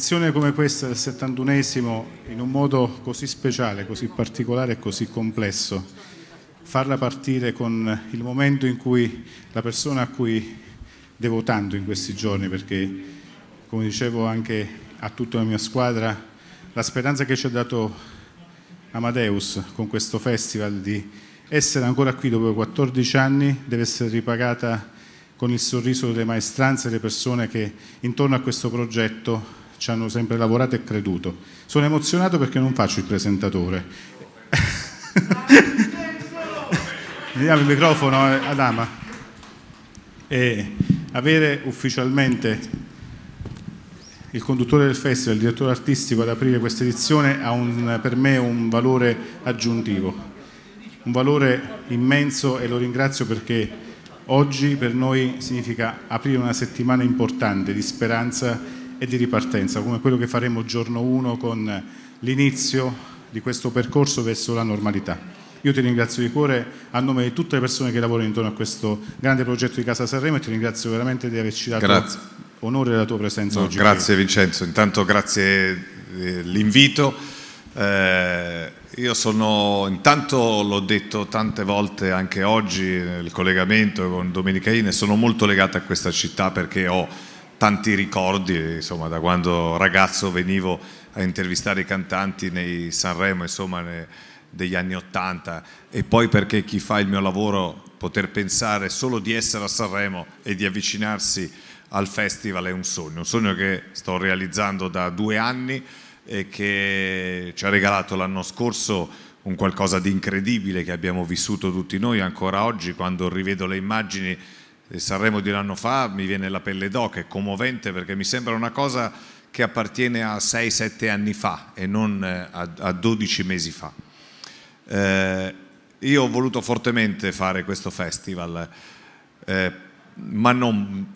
un'edizione come questa del 71esimo in un modo così speciale, così particolare e così complesso, farla partire con il momento in cui la persona a cui devo tanto in questi giorni, perché come dicevo anche a tutta la mia squadra, la speranza che ci ha dato Amadeus con questo festival di essere ancora qui dopo 14 anni deve essere ripagata con il sorriso delle maestranze e delle persone che intorno a questo progetto ci hanno sempre lavorato e creduto. Sono emozionato perché non faccio il presentatore. Vediamo il microfono eh, ad Ama. E avere ufficialmente il conduttore del festival, il direttore artistico ad aprire questa edizione ha un, per me un valore aggiuntivo, un valore immenso e lo ringrazio perché oggi per noi significa aprire una settimana importante di speranza e di ripartenza, come quello che faremo giorno 1 con l'inizio di questo percorso verso la normalità. Io ti ringrazio di cuore a nome di tutte le persone che lavorano intorno a questo grande progetto di Casa Sanremo e ti ringrazio veramente di averci dato grazie. onore della tua presenza no, oggi. Grazie qui. Vincenzo, intanto grazie dell'invito. Eh, eh, io sono, intanto l'ho detto tante volte anche oggi nel eh, collegamento con Domenica Ine, sono molto legato a questa città perché ho tanti ricordi, insomma, da quando ragazzo venivo a intervistare i cantanti nei Sanremo, insomma, ne, degli anni Ottanta, e poi perché chi fa il mio lavoro poter pensare solo di essere a Sanremo e di avvicinarsi al festival è un sogno, un sogno che sto realizzando da due anni e che ci ha regalato l'anno scorso un qualcosa di incredibile che abbiamo vissuto tutti noi ancora oggi quando rivedo le immagini il Sanremo di un anno fa mi viene la pelle d'oca, è commovente perché mi sembra una cosa che appartiene a 6-7 anni fa e non eh, a, a 12 mesi fa. Eh, io ho voluto fortemente fare questo festival, eh, ma non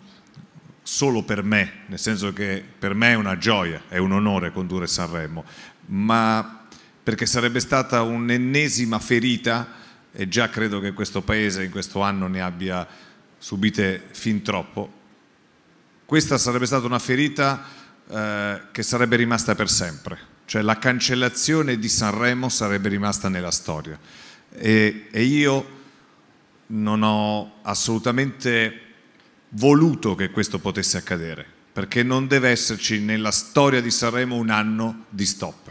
solo per me, nel senso che per me è una gioia, è un onore condurre Sanremo, ma perché sarebbe stata un'ennesima ferita e già credo che questo paese in questo anno ne abbia subite fin troppo, questa sarebbe stata una ferita eh, che sarebbe rimasta per sempre, cioè la cancellazione di Sanremo sarebbe rimasta nella storia. E, e io non ho assolutamente voluto che questo potesse accadere, perché non deve esserci nella storia di Sanremo un anno di stop.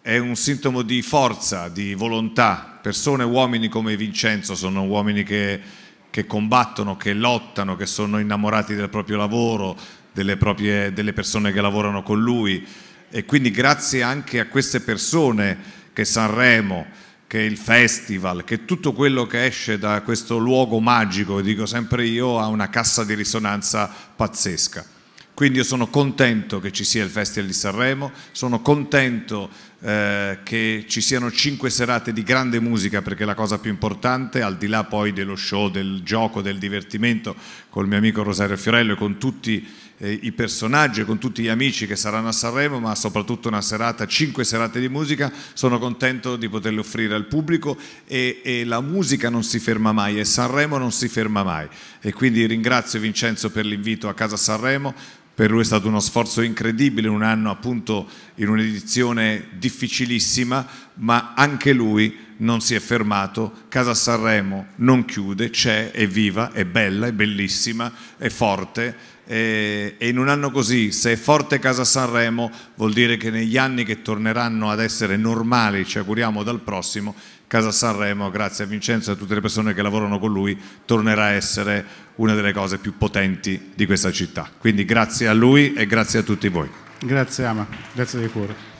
È un sintomo di forza, di volontà. Persone, uomini come Vincenzo sono uomini che che combattono, che lottano, che sono innamorati del proprio lavoro, delle, proprie, delle persone che lavorano con lui. E quindi grazie anche a queste persone che Sanremo, che il festival, che tutto quello che esce da questo luogo magico, dico sempre io, ha una cassa di risonanza pazzesca. Quindi io sono contento che ci sia il Festival di Sanremo, sono contento eh, che ci siano cinque serate di grande musica perché la cosa più importante, al di là poi dello show, del gioco, del divertimento col mio amico Rosario Fiorello e con tutti eh, i personaggi e con tutti gli amici che saranno a Sanremo, ma soprattutto una serata, cinque serate di musica, sono contento di poterle offrire al pubblico e, e la musica non si ferma mai e Sanremo non si ferma mai. E quindi ringrazio Vincenzo per l'invito a casa Sanremo, per lui è stato uno sforzo incredibile, un anno appunto in un'edizione difficilissima, ma anche lui non si è fermato. Casa Sanremo non chiude, c'è, è viva, è bella, è bellissima, è forte e in un anno così, se è forte Casa Sanremo, vuol dire che negli anni che torneranno ad essere normali, ci auguriamo dal prossimo, Casa Sanremo, grazie a Vincenzo e a tutte le persone che lavorano con lui, tornerà a essere una delle cose più potenti di questa città. Quindi grazie a lui e grazie a tutti voi. Grazie Ama, grazie di cuore.